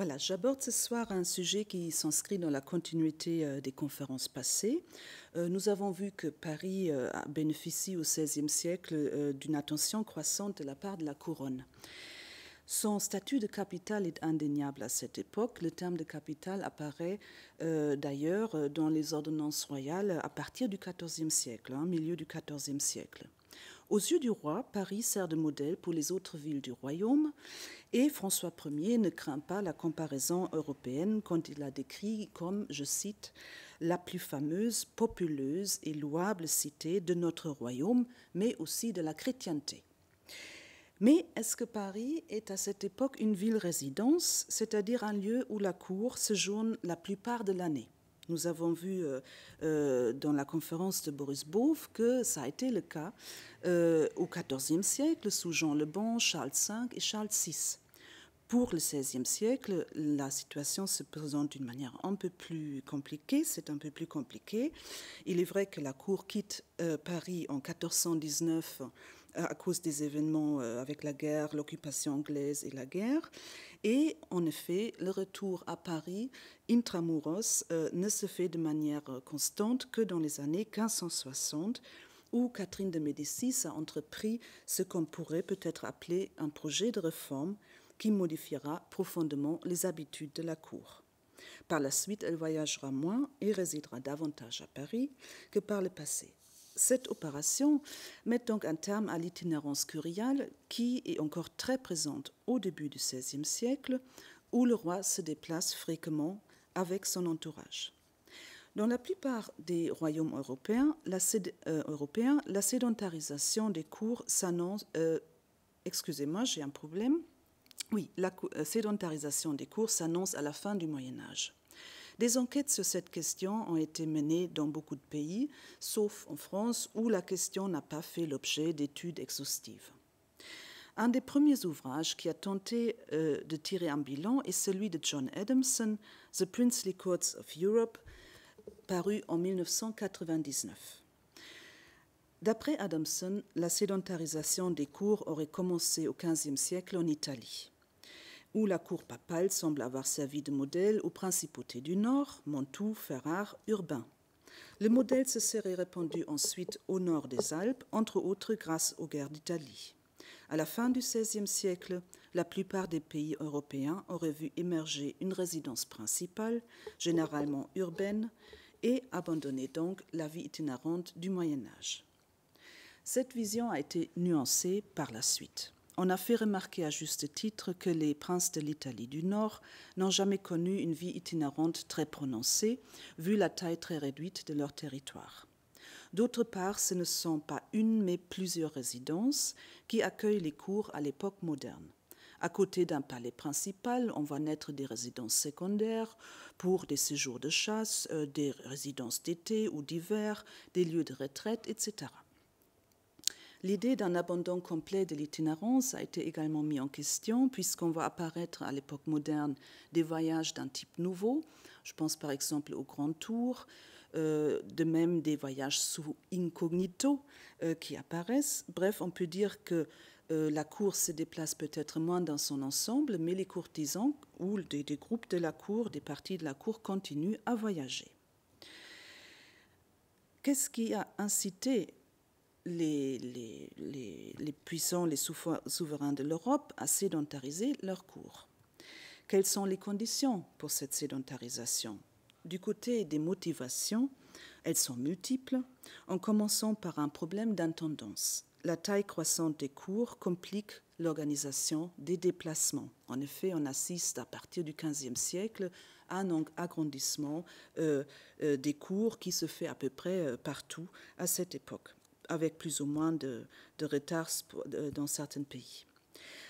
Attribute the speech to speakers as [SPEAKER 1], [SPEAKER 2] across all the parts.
[SPEAKER 1] Voilà, j'aborde ce soir un sujet qui s'inscrit dans la continuité euh, des conférences passées. Euh, nous avons vu que Paris euh, bénéficie au XVIe siècle d'une attention croissante de la part de la couronne. Son statut de capitale est indéniable à cette époque. Le terme de capitale apparaît d'ailleurs dans les ordonnances royales à partir du XIVe siècle, au hein, milieu du XIVe siècle. Aux yeux du roi, Paris sert de modèle pour les autres villes du royaume et François Ier ne craint pas la comparaison européenne quand il la décrit comme, je cite, la plus fameuse, populeuse et louable cité de notre royaume, mais aussi de la chrétienté. Mais est-ce que Paris est à cette époque une ville résidence, c'est-à-dire un lieu où la cour séjourne la plupart de l'année nous avons vu euh, euh, dans la conférence de Boris Bove que ça a été le cas euh, au XIVe siècle sous Jean le Bon, Charles V et Charles VI. Pour le XVIe siècle, la situation se présente d'une manière un peu plus compliquée. C'est un peu plus compliqué. Il est vrai que la cour quitte Paris en 1419 à cause des événements avec la guerre, l'occupation anglaise et la guerre. Et en effet, le retour à Paris intramuros euh, ne se fait de manière euh, constante que dans les années 1560 où Catherine de Médicis a entrepris ce qu'on pourrait peut-être appeler un projet de réforme qui modifiera profondément les habitudes de la cour. Par la suite, elle voyagera moins et résidera davantage à Paris que par le passé. Cette opération met donc un terme à l'itinérance curiale qui est encore très présente au début du XVIe siècle, où le roi se déplace fréquemment avec son entourage. Dans la plupart des royaumes européens, la, euh, sédentarisation des cours s'annonce. Euh, excusez-moi, j'ai un problème. Oui, la euh, sédentarisation des cours s'annonce à la fin du Moyen Âge. Des enquêtes sur cette question ont été menées dans beaucoup de pays, sauf en France où la question n'a pas fait l'objet d'études exhaustives. Un des premiers ouvrages qui a tenté euh, de tirer un bilan est celui de John Adamson, The Princely Courts of Europe, paru en 1999. D'après Adamson, la sédentarisation des cours aurait commencé au XVe siècle en Italie où la cour papale semble avoir servi de modèle aux principautés du Nord, montou, Ferrare, Urbain. Le modèle se serait répandu ensuite au nord des Alpes, entre autres grâce aux guerres d'Italie. À la fin du XVIe siècle, la plupart des pays européens auraient vu émerger une résidence principale, généralement urbaine, et abandonner donc la vie itinérante du Moyen Âge. Cette vision a été nuancée par la suite on a fait remarquer à juste titre que les princes de l'Italie du Nord n'ont jamais connu une vie itinérante très prononcée, vu la taille très réduite de leur territoire. D'autre part, ce ne sont pas une mais plusieurs résidences qui accueillent les cours à l'époque moderne. À côté d'un palais principal, on voit naître des résidences secondaires pour des séjours de chasse, euh, des résidences d'été ou d'hiver, des lieux de retraite, etc. L'idée d'un abandon complet de l'itinérance a été également mise en question, puisqu'on voit apparaître à l'époque moderne des voyages d'un type nouveau. Je pense par exemple au Grand Tour, euh, de même des voyages sous incognito euh, qui apparaissent. Bref, on peut dire que euh, la cour se déplace peut-être moins dans son ensemble, mais les courtisans ou des, des groupes de la cour, des parties de la cour continuent à voyager. Qu'est-ce qui a incité les, puissants, les souverains de l'Europe à sédentariser leurs cours. Quelles sont les conditions pour cette sédentarisation Du côté des motivations, elles sont multiples, en commençant par un problème d'intendance. La taille croissante des cours complique l'organisation des déplacements. En effet, on assiste à partir du XVe siècle à un agrandissement euh, euh, des cours qui se fait à peu près euh, partout à cette époque avec plus ou moins de, retard dans certains pays.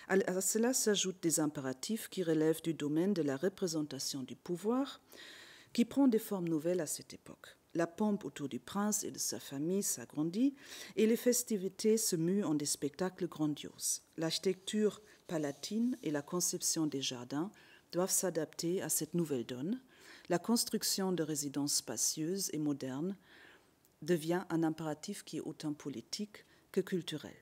[SPEAKER 1] À cela s'ajoutent des impératifs qui relèvent du domaine de la représentation du pouvoir, qui prend des formes nouvelles à cette époque. La pompe autour du prince et de sa famille s'agrandit et les festivités se muent en des spectacles grandioses. L'architecture palatine et la conception des jardins doivent s'adapter à cette nouvelle donne. La construction de résidences spacieuses et modernes devient un impératif qui est autant politique que culturel.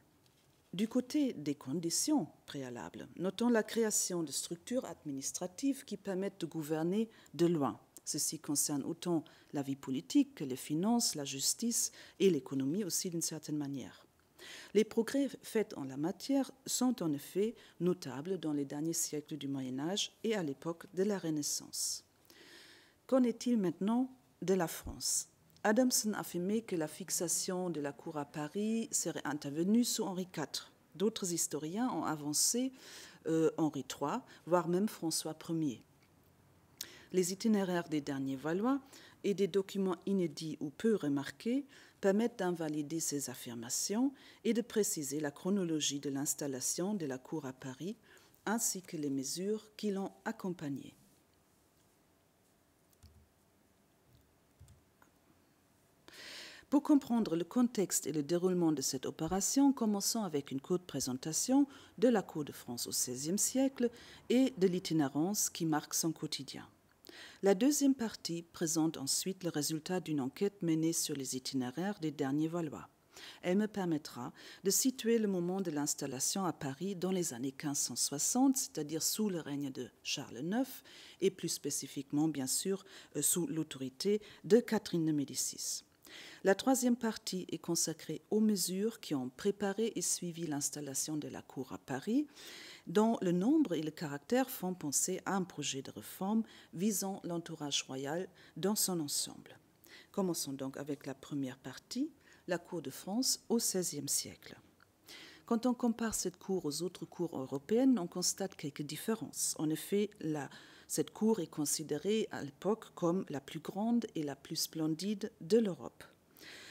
[SPEAKER 1] Du côté des conditions préalables, notons la création de structures administratives qui permettent de gouverner de loin. Ceci concerne autant la vie politique que les finances, la justice et l'économie aussi d'une certaine manière. Les progrès faits en la matière sont en effet notables dans les derniers siècles du Moyen Âge et à l'époque de la Renaissance. Qu'en est-il maintenant de la France Adamson affirmait que la fixation de la cour à Paris serait intervenue sous Henri IV. D'autres historiens ont avancé euh, Henri III, voire même François Ier. Les itinéraires des derniers Valois et des documents inédits ou peu remarqués permettent d'invalider ces affirmations et de préciser la chronologie de l'installation de la cour à Paris ainsi que les mesures qui l'ont accompagnée. Pour comprendre le contexte et le déroulement de cette opération, commençons avec une courte présentation de la Cour de France au XVIe siècle et de l'itinérance qui marque son quotidien. La deuxième partie présente ensuite le résultat d'une enquête menée sur les itinéraires des derniers Valois. Elle me permettra de situer le moment de l'installation à Paris dans les années 1560, c'est-à-dire sous le règne de Charles IX et plus spécifiquement, bien sûr, euh, sous l'autorité de Catherine de Médicis. La troisième partie est consacrée aux mesures qui ont préparé et suivi l'installation de la Cour à Paris, dont le nombre et le caractère font penser à un projet de réforme visant l'entourage royal dans son ensemble. Commençons donc avec la première partie, la Cour de France au XVIe siècle. Quand on compare cette cour aux autres cours européennes, on constate quelques différences. En effet, cette cour est considérée à l'époque comme la plus grande et la plus splendide de l'Europe.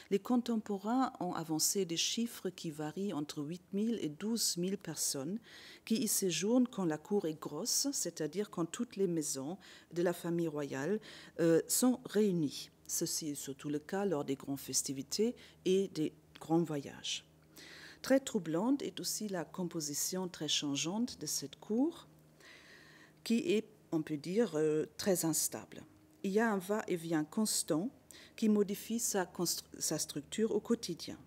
[SPEAKER 1] Les contemporains ont avancé des chiffres qui varient entre 8 000 et 12 000 personnes qui y séjournent quand la cour est grosse, c'est-à-dire quand toutes les maisons de la famille royale euh, sont réunies. Ceci est surtout le cas lors des grandes festivités et des grands voyages. Très troublante est aussi la composition très changeante de cette cour, qui est, on peut dire, euh, très instable. Il y a un va-et-vient constant qui modifie sa, structure au quotidien.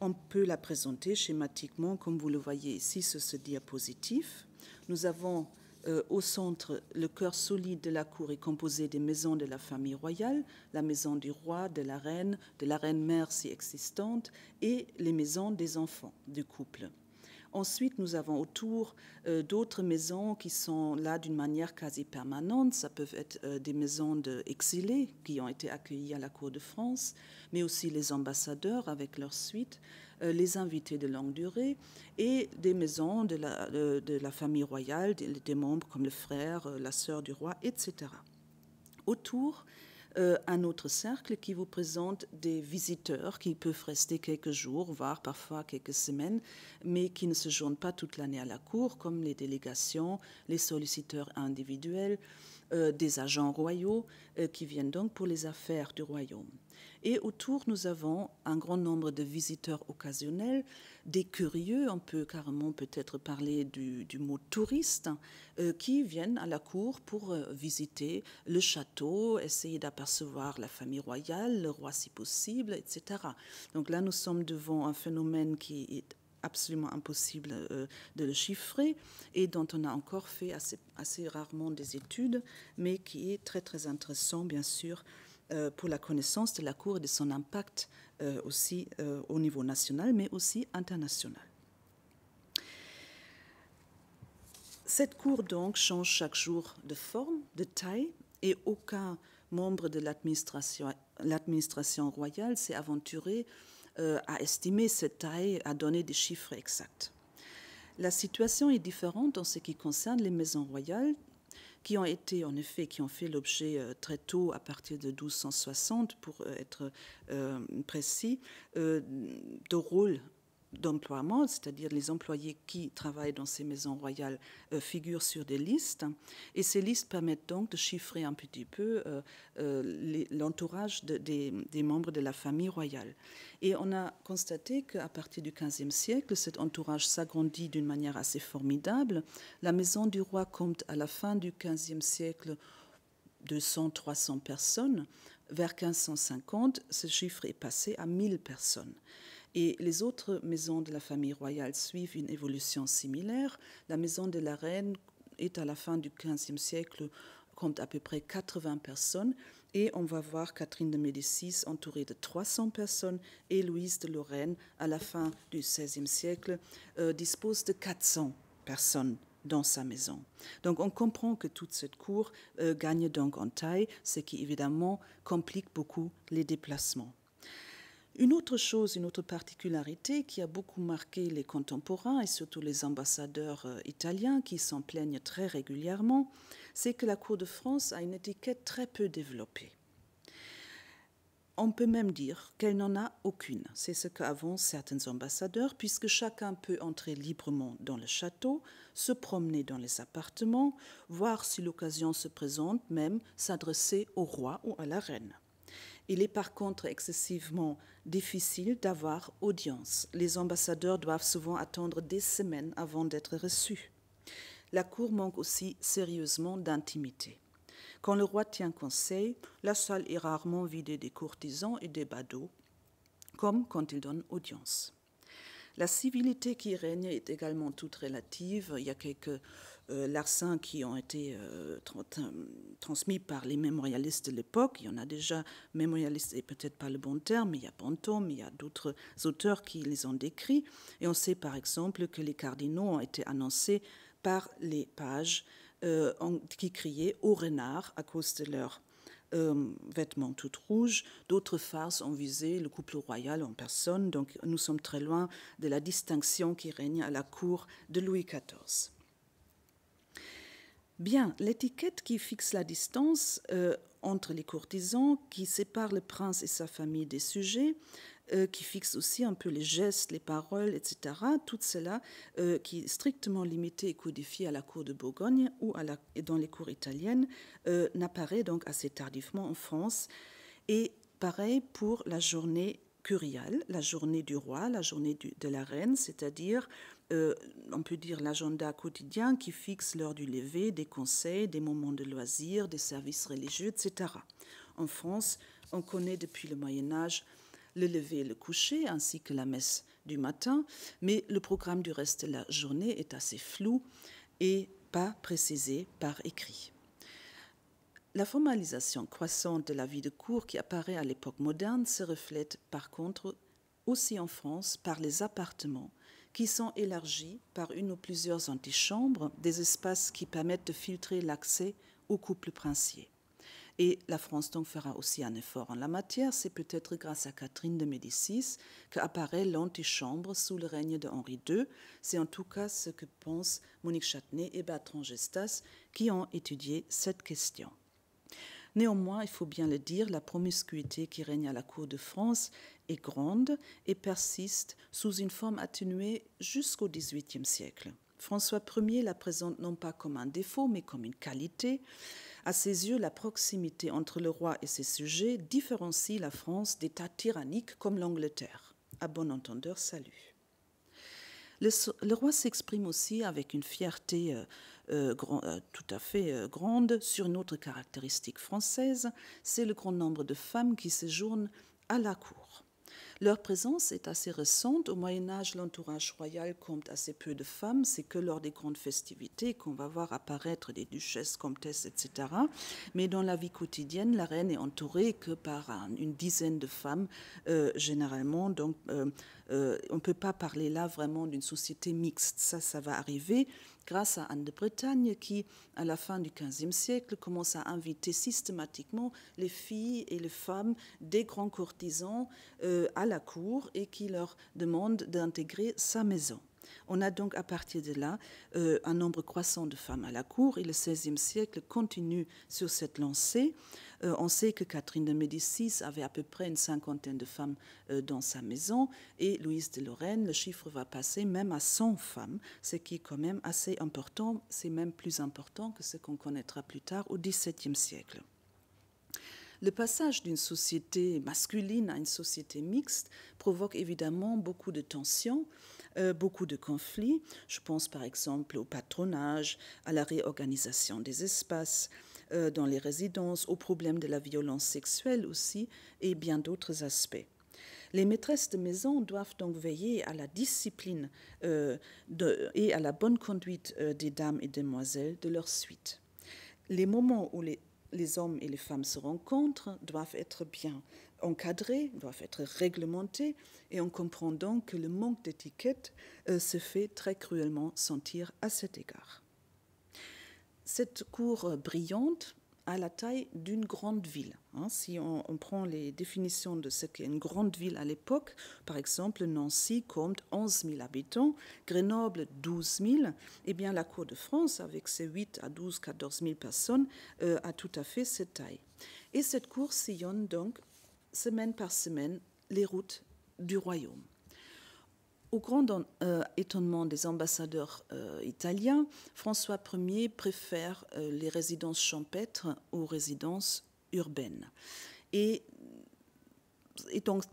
[SPEAKER 1] On peut la présenter schématiquement, comme vous le voyez ici sur ce diapositif. Nous avons euh, au centre, le cœur solide de la cour est composé des maisons de la famille royale, la maison du roi, de la reine, de la reine-mère si existante, et les maisons des enfants du couple. Ensuite, nous avons autour euh, d'autres maisons qui sont là d'une manière quasi permanente. Ça peuvent être euh, des maisons d'exilés qui ont été accueillis à la Cour de France, mais aussi les ambassadeurs avec leur suite, euh, les invités de longue durée et des maisons de la, famille royale, des, des, membres comme le frère, la sœur du roi, etc. Autour euh, un autre cercle qui vous présente des visiteurs qui peuvent rester quelques jours, voire parfois quelques semaines, mais qui ne se joignent pas toute l'année à la cour, comme les délégations, les solliciteurs individuels, euh, des agents royaux euh, qui viennent donc pour les affaires du royaume. Et autour, nous avons un grand nombre de visiteurs occasionnels, des curieux, on peut carrément peut-être parler du, mot touriste, euh, qui viennent à la cour pour euh, visiter le château, essayer d'apercevoir la famille royale, le roi si possible, etc. Donc là, nous sommes devant un phénomène qui est absolument impossible euh, de le chiffrer et dont on a encore fait assez, rarement des études, mais qui est très très intéressant, bien sûr, euh, pour la connaissance de la Cour et de son impact euh, aussi euh, au niveau national, mais aussi international. Cette Cour donc change chaque jour de forme, de taille, et aucun membre de l'administration royale s'est aventuré à estimer cette taille, à donner des chiffres exacts. La situation est différente en ce qui concerne les maisons royales qui ont été en effet, qui ont fait l'objet euh, très tôt, à partir de 1260 pour euh, être euh, précis, de rôles d'emploi, c'est-à-dire les employés qui travaillent dans ces maisons royales euh, figurent sur des listes. Et ces listes permettent donc de chiffrer un petit peu euh, euh, l'entourage des, des, membres de la famille royale. Et on a constaté qu'à partir du XVe siècle, cet entourage s'agrandit d'une manière assez formidable. La maison du roi compte à la fin du XVe siècle 200-300 personnes. Vers 1550, ce chiffre est passé à 1000 personnes. Et les autres maisons de la famille royale suivent une évolution similaire. La maison de la reine est à la fin du XVe siècle compte à peu près 80 personnes et on va voir Catherine de Médicis entourée de 300 personnes et Louise de Lorraine à la fin du XVIe siècle euh, dispose de 400 personnes dans sa maison. Donc on comprend que toute cette cour euh, gagne donc en taille, ce qui évidemment complique beaucoup les déplacements. Une autre chose, une autre particularité qui a beaucoup marqué les contemporains et surtout les ambassadeurs euh, italiens qui s'en plaignent très régulièrement, c'est que la Cour de France a une étiquette très peu développée. On peut même dire qu'elle n'en a aucune. C'est ce qu'avancent certains ambassadeurs, puisque chacun peut entrer librement dans le château, se promener dans les appartements, voir si l'occasion se présente, même s'adresser au roi ou à la reine. Il est par contre excessivement difficile d'avoir audience. Les ambassadeurs doivent souvent attendre des semaines avant d'être reçus. La cour manque aussi sérieusement d'intimité. Quand le roi tient conseil, la salle est rarement vidée des courtisans et des badauds, comme quand il donne audience. La civilité qui règne est également toute relative. Il y a quelques euh, larcins qui ont été euh, euh, transmis par les mémorialistes de l'époque. Il y en a déjà mémorialistes, et peut-être pas le bon terme, mais il y a pantomime, il y a d'autres auteurs qui les ont décrits. Et on sait par exemple que les cardinaux ont été annoncés par les pages qui criaient au renard à cause de leur vêtements tout rouges. D'autres farces ont visé le couple royal en personne. Donc nous sommes très loin de la distinction qui règne à la cour de Louis XIV. Bien, l'étiquette qui fixe la distance euh, entre les courtisans, qui sépare le prince et sa famille des sujets, euh, qui fixe aussi un peu les gestes, les paroles, etc. Tout cela euh, qui est strictement limité et codifié à la cour de Bourgogne ou dans les cours italiennes, n'apparaît donc assez tardivement en France. Et pareil pour la journée curiale, la journée du roi, la journée de la reine, c'est-à-dire euh, on peut dire l'agenda quotidien qui fixe l'heure du lever, des conseils, des moments de loisirs, des services religieux, etc. En France, on connaît depuis le Moyen Âge le lever et le coucher, ainsi que la messe du matin, mais le programme du reste de la journée est assez flou et pas précisé par écrit. La formalisation croissante de la vie de cour qui apparaît à l'époque moderne se reflète par contre aussi en France par les appartements qui sont élargis par une ou plusieurs antichambres, des espaces qui permettent de filtrer l'accès aux couples princiers. Et la France donc fera aussi un effort en la matière. C'est peut-être grâce à Catherine de Médicis qu'apparaît l'antichambre sous le règne de Henri II. C'est en tout cas ce que pensent Monique Châtenay et Bertrand Gestas qui ont étudié cette question. Néanmoins, il faut bien le dire, la promiscuité qui règne à la cour de France est grande et persiste sous une forme atténuée jusqu'au XVIIIe siècle. François Ier la présente non pas comme un défaut, mais comme une qualité. À ses yeux, la proximité entre le roi et ses sujets différencie la France d'États tyranniques comme l'Angleterre. À bon entendeur, salut. Le, roi s'exprime aussi avec une fierté euh, euh, euh, tout à fait grande sur une autre caractéristique française, c'est le grand nombre de femmes qui séjournent à la cour. Leur présence est assez récente. Au Moyen Âge, l'entourage royal compte assez peu de femmes. C'est que lors des grandes festivités qu'on va voir apparaître des duchesses, comtesses, etc. Mais dans la vie quotidienne, la reine est entourée que par une dizaine de femmes, euh, généralement. Donc, euh, euh, on ne peut pas parler là vraiment d'une société mixte. Ça, ça va arriver grâce à Anne de Bretagne qui, à la fin du XVe siècle, commence à inviter systématiquement les filles et les femmes des grands courtisans euh, à la cour et qui leur demande d'intégrer sa maison. On a donc à partir de là euh, un nombre croissant de femmes à la cour et le XVIe siècle continue sur cette lancée. Euh, on sait que Catherine de Médicis avait à peu près une cinquantaine de femmes euh, dans sa maison et Louise de Lorraine, le chiffre va passer même à 100 femmes, ce qui est quand même assez important, c'est même plus important que ce qu'on connaîtra plus tard au XVIIe siècle. Le passage d'une société masculine à une société mixte provoque évidemment beaucoup de tensions euh, beaucoup de conflits. Je pense par exemple au patronage, à la réorganisation des espaces euh, dans les résidences, au problème de la violence sexuelle aussi et bien d'autres aspects. Les maîtresses de maison doivent donc veiller à la discipline euh, et à la bonne conduite des dames et demoiselles de leur suite. Les moments où les les hommes et les femmes se rencontrent doivent être bien encadrés, doivent être réglementés, et on comprend donc que le manque d'étiquette euh, se fait très cruellement sentir à cet égard. Cette cour euh, brillante à la taille d'une grande ville. Hein. si on, prend les définitions de ce qu'est une grande ville à l'époque, par exemple, Nancy compte 11 000 habitants, Grenoble 12 000, et bien la Cour de France, avec ses 8 à 12, 14 000 personnes, euh, a tout à fait cette taille. Et cette Cour sillonne donc, semaine par semaine, les routes du royaume. Au grand euh, étonnement des ambassadeurs euh, italiens, François Ier préfère euh, les résidences champêtres aux résidences urbaines. Et, donc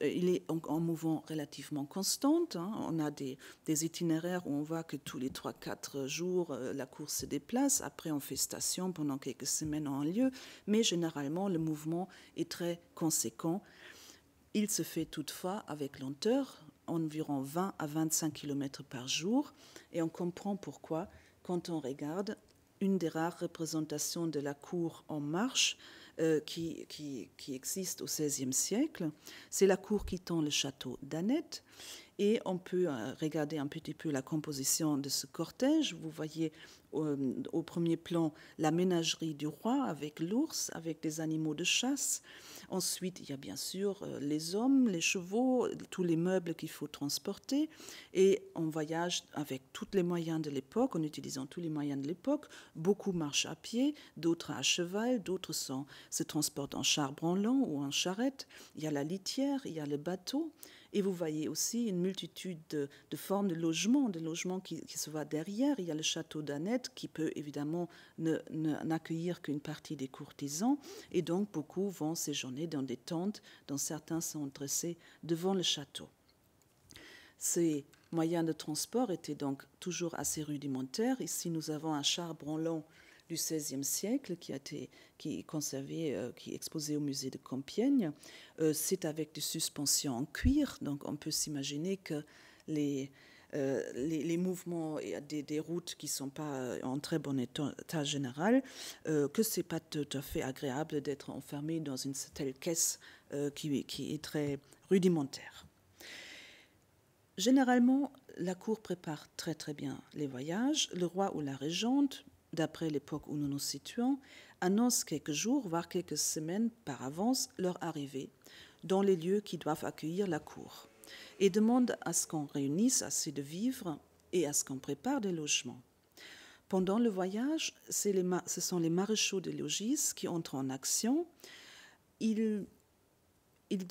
[SPEAKER 1] il est en, mouvement relativement constant. Hein. On a des, des, itinéraires où on voit que tous les 3-4 jours, la course se déplace. Après, on fait station pendant quelques semaines en lieu. Mais généralement, le mouvement est très conséquent. Il se fait toutefois avec lenteur, environ 20 à 25 km par jour. Et on comprend pourquoi quand on regarde une des rares représentations de la cour en marche euh, qui, qui, existe au XVIe siècle. C'est la cour quittant le château d'Annette. Et on peut euh, regarder un petit peu la composition de ce cortège. Vous voyez euh, au, premier plan la ménagerie du roi avec l'ours, avec des animaux de chasse. Ensuite, il y a bien sûr euh, les hommes, les chevaux, tous les meubles qu'il faut transporter. Et on voyage avec tous les moyens de l'époque, en utilisant tous les moyens de l'époque. Beaucoup marchent à pied, d'autres à cheval, d'autres se transportent en char branlant ou en charrette. Il y a la litière, il y a le bateau. Et vous voyez aussi une multitude de, formes de logements, de logements qui, se voient derrière. Il y a le château d'Annette qui peut évidemment n'accueillir qu'une partie des courtisans. Et donc beaucoup vont séjourner dans des tentes dont certains sont dressés devant le château. Ces moyens de transport étaient donc toujours assez rudimentaires. Ici, nous avons un char branlant du XVIe siècle qui, a été, qui est conservé, euh, qui est exposé au musée de Compiègne. Euh, c'est avec des suspensions en cuir, donc on peut s'imaginer que les, euh, les, mouvements et des, des, routes qui ne sont pas en très bon état, général, que ce n'est pas tout à fait agréable d'être enfermé dans une telle caisse qui, qui, est très rudimentaire. Généralement, la cour prépare très très bien les voyages. Le roi ou la régente d'après l'époque où nous nous situons, annoncent quelques jours, voire quelques semaines par avance leur arrivée dans les lieux qui doivent accueillir la cour et demandent à ce qu'on réunisse assez de vivres et à ce qu'on prépare des logements. Pendant le voyage, ce sont les maréchaux des logis qui entrent en action. ils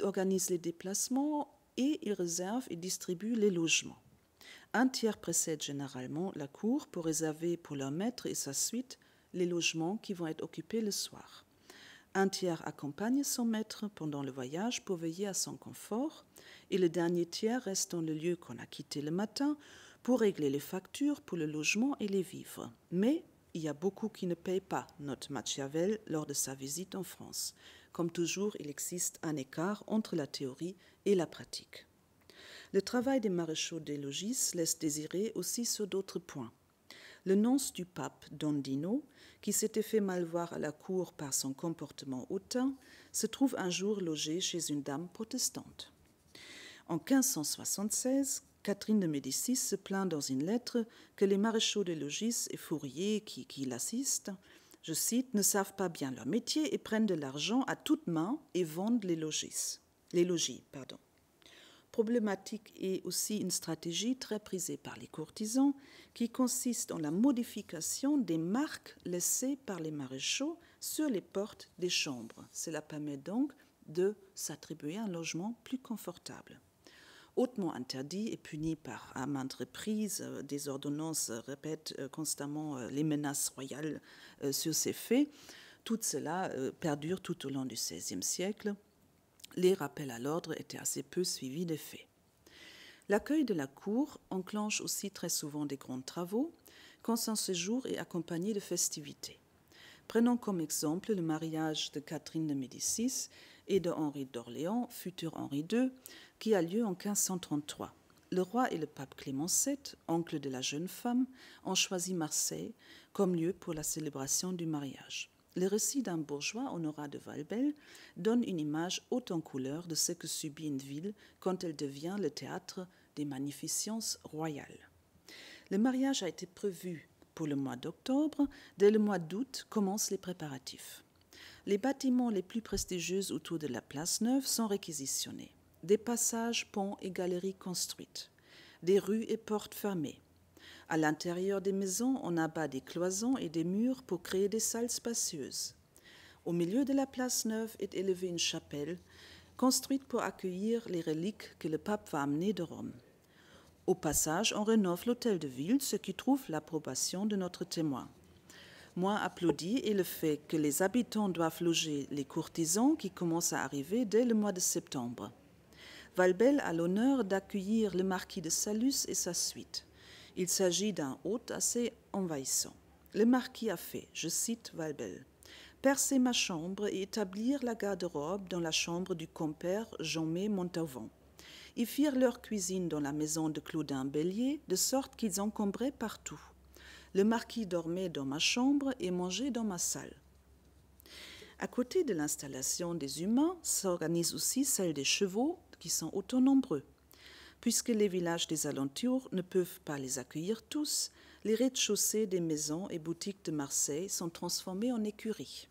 [SPEAKER 1] organisent les déplacements et ils réservent et distribuent les logements. Un tiers précède généralement la cour pour réserver pour leur maître et sa suite les logements qui vont être occupés le soir. Un tiers accompagne son maître pendant le voyage pour veiller à son confort et le dernier tiers reste dans le lieu qu'on a quitté le matin pour régler les factures pour le logement et les vivres. Mais il y a beaucoup qui ne payent pas, note Machiavel lors de sa visite en France. Comme toujours, il existe un écart entre la théorie et la pratique. Le travail des maréchaux des logis laisse désirer aussi sur d'autres points. Le nonce du pape Dondino, qui s'était fait mal voir à la cour par son comportement hautain, se trouve un jour logé chez une dame protestante. En 1576, Catherine de Médicis se plaint dans une lettre que les maréchaux des logis et fourriers qui, qui l'assistent, je cite, ne savent pas bien leur métier et prennent de l'argent à toutes mains et vendent les logis. Les logis pardon problématique est aussi une stratégie très prisée par les courtisans qui consiste en la modification des marques laissées par les maréchaux sur les portes des chambres. Cela permet donc de s'attribuer un logement plus confortable. Hautement interdit et puni par à maintes reprises, euh, des ordonnances répètent euh, constamment euh, les menaces royales sur ces faits. Tout cela perdure tout au long du XVIe siècle les rappels à l'ordre étaient assez peu suivis des faits. L'accueil de la cour enclenche aussi très souvent des grands travaux, quand son séjour est accompagné de festivités. Prenons comme exemple le mariage de Catherine de Médicis et de Henri d'Orléans, futur Henri II, qui a lieu en 1533. Le roi et le pape Clément VII, oncle de la jeune femme, ont choisi Marseille comme lieu pour la célébration du mariage. Le récit d'un bourgeois, Honorat de Valbel, donne une image haute en couleur de ce que subit une ville quand elle devient le théâtre des magnificences royales. Le mariage a été prévu pour le mois d'octobre. Dès le mois d'août commencent les préparatifs. Les bâtiments les plus prestigieux autour de la place Neuve sont réquisitionnés. Des passages, ponts et galeries construites. Des rues et portes fermées à l'intérieur des maisons, on abat des cloisons et des murs pour créer des salles spacieuses. Au milieu de la place neuve est élevée une chapelle, construite pour accueillir les reliques que le pape va amener de Rome. Au passage, on rénove l'hôtel de ville, ce qui trouve l'approbation de notre témoin. Moi applaudi est le fait que les habitants doivent loger les courtisans qui commencent à arriver dès le mois de septembre. Valbel a l'honneur d'accueillir le marquis de Salus et sa suite. Il s'agit d'un hôte assez envahissant. Le marquis a fait, je cite Valbel, percer ma chambre et établir la garde-robe dans la chambre du compère Jean-Mé Montauvan. Ils firent leur cuisine dans la maison de Claudin Bélier, de sorte qu'ils encombraient partout. Le marquis dormait dans ma chambre et mangeait dans ma salle. À côté de l'installation des humains s'organise aussi celle des chevaux, qui sont autant nombreux puisque les villages des alentours ne peuvent pas les accueillir tous, les rez-de-chaussée des maisons et boutiques de Marseille sont transformés en écuries.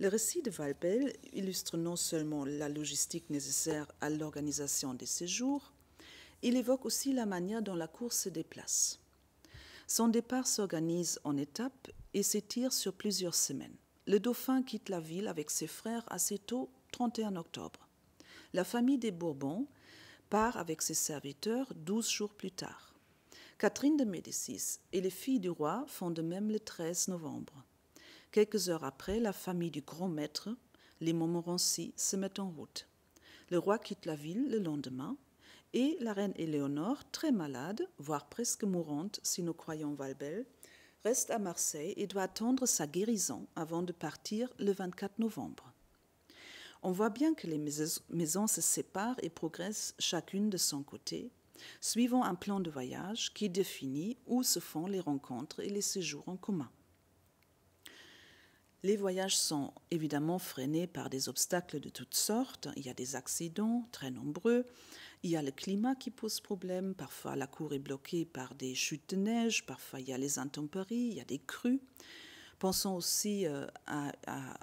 [SPEAKER 1] Le récit de Valbel illustre non seulement la logistique nécessaire à l'organisation des séjours, il évoque aussi la manière dont la course se déplace. Son départ s'organise en étapes et s'étire sur plusieurs semaines. Le dauphin quitte la ville avec ses frères assez tôt, 31 octobre. La famille des Bourbons part avec ses serviteurs douze jours plus tard. Catherine de Médicis et les filles du roi font de même le 13 novembre. Quelques heures après, la famille du grand maître, les Montmorency, se mettent en route. Le roi quitte la ville le lendemain et la reine Éléonore, très malade, voire presque mourante si nous croyons Valbel, reste à Marseille et doit attendre sa guérison avant de partir le 24 novembre on voit bien que les maisons se séparent et progressent chacune de son côté, suivant un plan de voyage qui définit où se font les rencontres et les séjours en commun. Les voyages sont évidemment freinés par des obstacles de toutes sortes. Il y a des accidents très nombreux. Il y a le climat qui pose problème. Parfois, la cour est bloquée par des chutes de neige. Parfois, il y a les intempéries. Il y a des crues. Pensons aussi euh,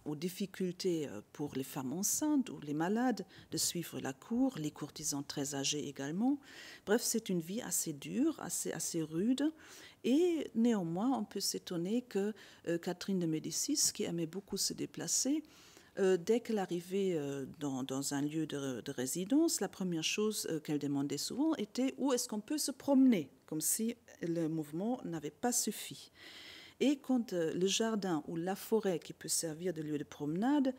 [SPEAKER 1] aux difficultés euh, pour les femmes enceintes ou les malades de suivre la cour, les courtisans très âgés également. Bref, c'est une vie assez dure, assez, assez rude. Et néanmoins, on peut s'étonner que euh, Catherine de Médicis, qui aimait beaucoup se déplacer, dès qu'elle arrivait dans, un lieu de, résidence, la première chose qu'elle demandait souvent était où est-ce qu'on peut se promener, comme si le mouvement n'avait pas suffi. Et quand euh, le jardin ou la forêt qui peut servir de lieu de promenade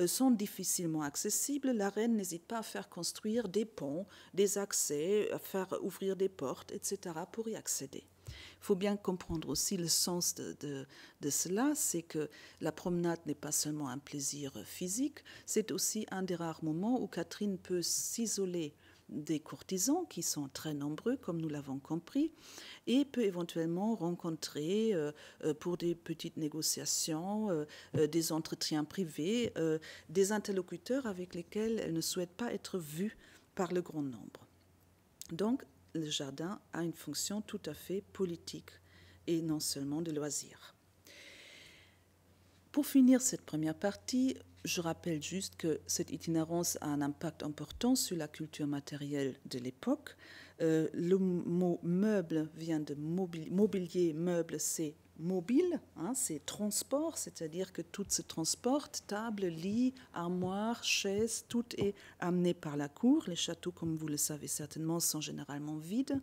[SPEAKER 1] euh, sont difficilement accessibles, la reine n'hésite pas à faire construire des ponts, des accès, à faire ouvrir des portes, etc., pour y accéder. Il faut bien comprendre aussi le sens de, de cela, c'est que la promenade n'est pas seulement un plaisir physique, c'est aussi un des rares moments où Catherine peut s'isoler des courtisans qui sont très nombreux, comme nous l'avons compris, et peut éventuellement rencontrer euh, euh, pour des petites négociations, euh, des entretiens privés, des interlocuteurs avec lesquels elle ne souhaite pas être vue par le grand nombre. Donc, le jardin a une fonction tout à fait politique et non seulement de loisir. Pour finir cette première partie, je rappelle juste que cette itinérance a un impact important sur la culture matérielle de l'époque. Euh, le mot meuble vient de mobilier, mobilier meuble, c'est mobile, hein, c'est transport, c'est-à-dire que tout se transporte, table, lit, armoire, chaise, tout est amené par la cour. Les châteaux, comme vous le savez certainement, sont généralement vides.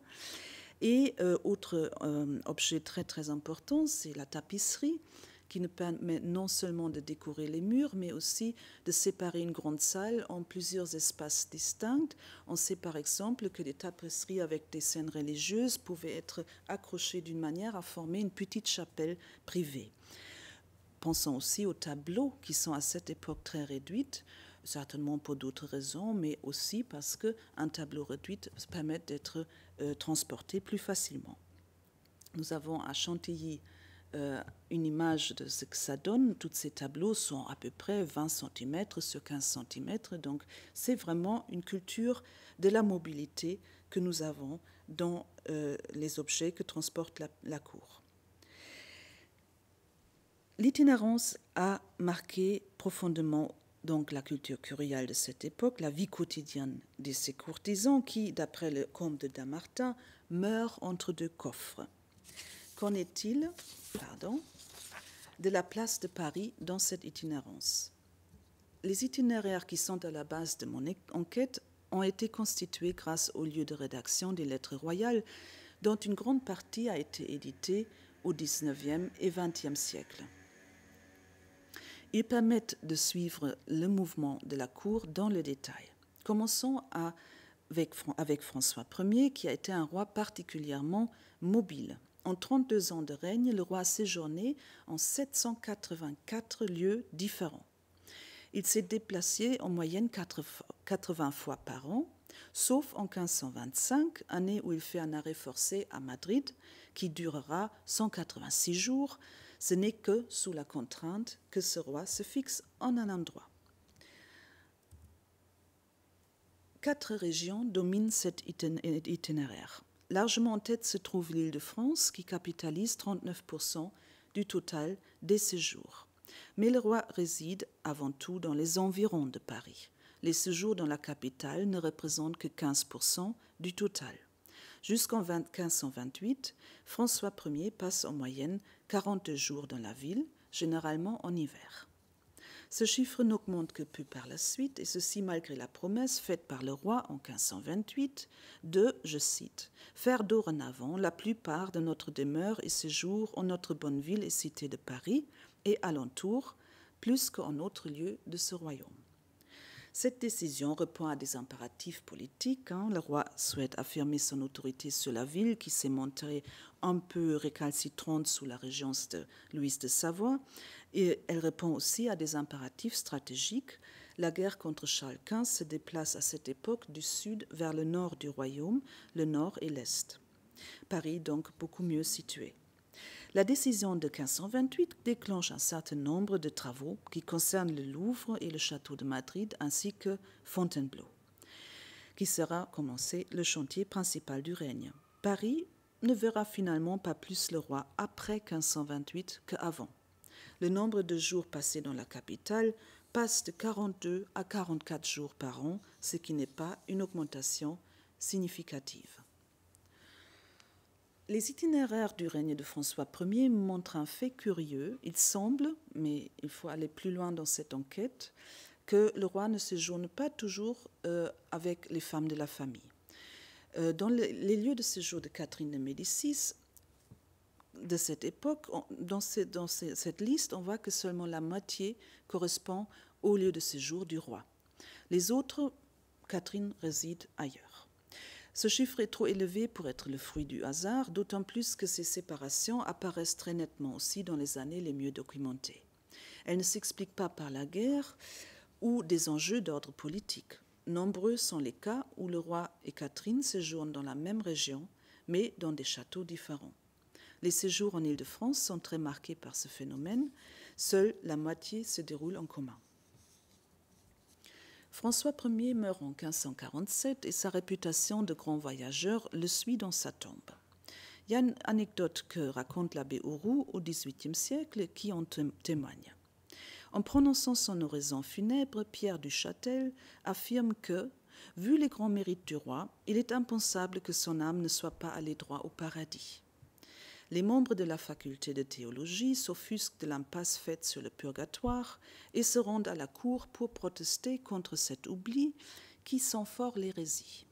[SPEAKER 1] Et euh, autre euh, objet très très important, c'est la tapisserie qui nous permet non seulement de décorer les murs, mais aussi de séparer une grande salle en plusieurs espaces distincts. On sait par exemple que des tapisseries avec des scènes religieuses pouvaient être accrochées d'une manière à former une petite chapelle privée. Pensons aussi aux tableaux qui sont à cette époque très réduits, certainement pour d'autres raisons, mais aussi parce qu'un tableau réduit permet d'être euh, transporté plus facilement. Nous avons à Chantilly euh, une image de ce que ça donne. Tous ces tableaux sont à peu près 20 cm sur 15 cm. Donc c'est vraiment une culture de la mobilité que nous avons dans euh, les objets que transporte la, cour. L'itinérance a marqué profondément donc la culture curiale de cette époque, la vie quotidienne de ces courtisans qui, d'après le comte de Damartin, meurent entre deux coffres. Qu'en est-il de la place de Paris dans cette itinérance Les itinéraires qui sont à la base de mon enquête ont été constitués grâce au lieu de rédaction des Lettres royales, dont une grande partie a été éditée au XIXe et XXe siècle. Ils permettent de suivre le mouvement de la cour dans le détail. Commençons avec François Ier, qui a été un roi particulièrement mobile. En 32 ans de règne, le roi a séjourné en 784 lieux différents. Il s'est déplacé en moyenne 80 fois par an, sauf en 1525, année où il fait un arrêt forcé à Madrid, qui durera 186 jours. Ce n'est que sous la contrainte que ce roi se fixe en un endroit. Quatre régions dominent cet itinéraire. Largement en tête se trouve l'île de France qui capitalise 39% du total des séjours. Mais le roi réside avant tout dans les environs de Paris. Les séjours dans la capitale ne représentent que 15% du total. Jusqu'en 1528, François Ier passe en moyenne 42 jours dans la ville, généralement en hiver. Ce chiffre n'augmente que peu par la suite, et ceci malgré la promesse faite par le roi en 1528 de, je cite, faire dorénavant la plupart de notre demeure et séjour en notre bonne ville et cité de Paris et alentour, plus qu'en autre lieu de ce royaume. Cette décision répond à des impératifs politiques. Hein. Le roi souhaite affirmer son autorité sur la ville qui s'est montrée un peu récalcitrante sous la régence de Louise de Savoie. Et elle répond aussi à des impératifs stratégiques. La guerre contre Charles Quint se déplace à cette époque du sud vers le nord du royaume, le nord et l'est. Paris donc beaucoup mieux situé. La décision de 1528 déclenche un certain nombre de travaux qui concernent le Louvre et le château de Madrid ainsi que Fontainebleau, qui sera commencé le chantier principal du règne. Paris ne verra finalement pas plus le roi après 1528 qu'avant le nombre de jours passés dans la capitale passe de 42 à 44 jours par an, ce qui n'est pas une augmentation significative. Les itinéraires du règne de François Ier montrent un fait curieux. Il semble, mais il faut aller plus loin dans cette enquête, que le roi ne séjourne pas toujours euh, avec les femmes de la famille. Euh, dans les lieux de séjour de Catherine de Médicis, de cette époque, dans, cette liste, on voit que seulement la moitié correspond au lieu de séjour du roi. Les autres, Catherine réside ailleurs. Ce chiffre est trop élevé pour être le fruit du hasard, d'autant plus que ces séparations apparaissent très nettement aussi dans les années les mieux documentées. Elles ne s'expliquent pas par la guerre ou des enjeux d'ordre politique. Nombreux sont les cas où le roi et Catherine séjournent dans la même région, mais dans des châteaux différents. Les séjours en Île-de-France sont très marqués par ce phénomène. Seule la moitié se déroule en commun. François Ier meurt en 1547 et sa réputation de grand voyageur le suit dans sa tombe. Il y a une anecdote que raconte l'abbé Auroux au XVIIIe siècle qui en témoigne. En prononçant son oraison funèbre, Pierre du Châtel affirme que, vu les grands mérites du roi, il est impensable que son âme ne soit pas allée droit au paradis les membres de la faculté de théologie s'offusquent de l'impasse faite sur le purgatoire et se rendent à la cour pour protester contre cet oubli qui sent fort l'hérésie.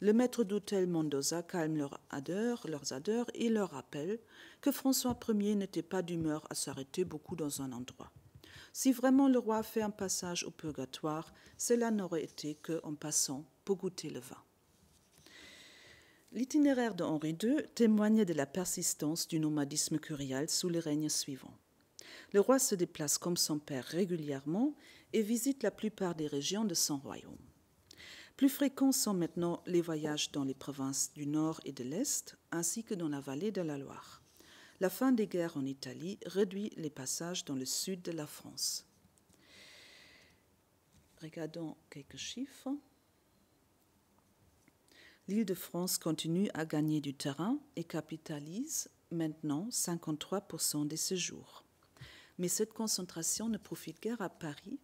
[SPEAKER 1] Le maître d'hôtel Mendoza calme leurs adeurs et leur rappelle que François Ier n'était pas d'humeur à s'arrêter beaucoup dans un endroit. Si vraiment le roi fait un passage au purgatoire, cela n'aurait été qu'en passant pour goûter le vin. L'itinéraire de Henri II témoignait de la persistance du nomadisme curial sous les règnes suivants. Le roi se déplace comme son père régulièrement et visite la plupart des régions de son royaume. Plus fréquents sont maintenant les voyages dans les provinces du nord et de l'est, ainsi que dans la vallée de la Loire. La fin des guerres en Italie réduit les passages dans le sud de la France. Regardons quelques chiffres l'Île-de-France continue à gagner du terrain et capitalise maintenant 53% des séjours. Mais cette concentration ne profite guère à Paris,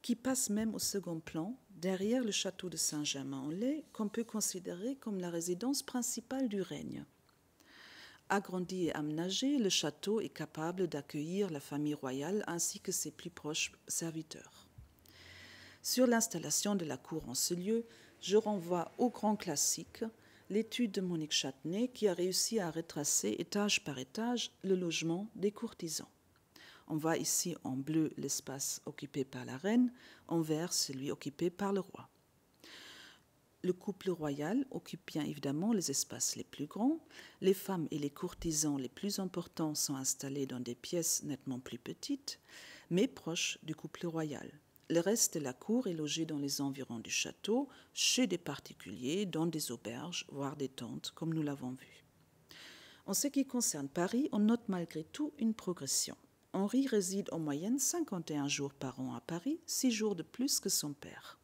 [SPEAKER 1] qui passe même au second plan, derrière le château de Saint-Germain-en-Laye, qu'on peut considérer comme la résidence principale du règne. Agrandi et aménagé, le château est capable d'accueillir la famille royale ainsi que ses plus proches serviteurs. Sur l'installation de la cour en ce lieu, je renvoie au grand classique, l'étude de Monique Châtenay qui a réussi à retracer étage par étage le logement des courtisans. On voit ici en bleu l'espace occupé par la reine, en vert celui occupé par le roi. Le couple royal occupe bien évidemment les espaces les plus grands. Les femmes et les courtisans les plus importants sont installés dans des pièces nettement plus petites, mais proches du couple royal. Le reste de la cour est logé dans les environs du château, chez des particuliers, dans des auberges, voire des tentes, comme nous l'avons vu. En ce qui concerne Paris, on note malgré tout une progression. Henri réside en moyenne 51 jours par an à Paris, six jours de plus que son père.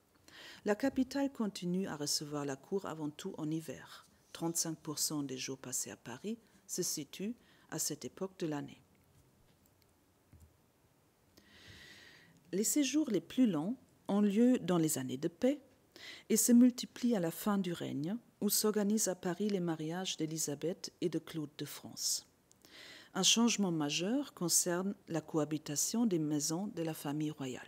[SPEAKER 1] La capitale continue à recevoir la cour avant tout en hiver. 35% des jours passés à Paris se situent à cette époque de l'année. Les séjours les plus longs ont lieu dans les années de paix et se multiplient à la fin du règne, où s'organisent à Paris les mariages d'Élisabeth et de Claude de France. Un changement majeur concerne la cohabitation des maisons de la famille royale.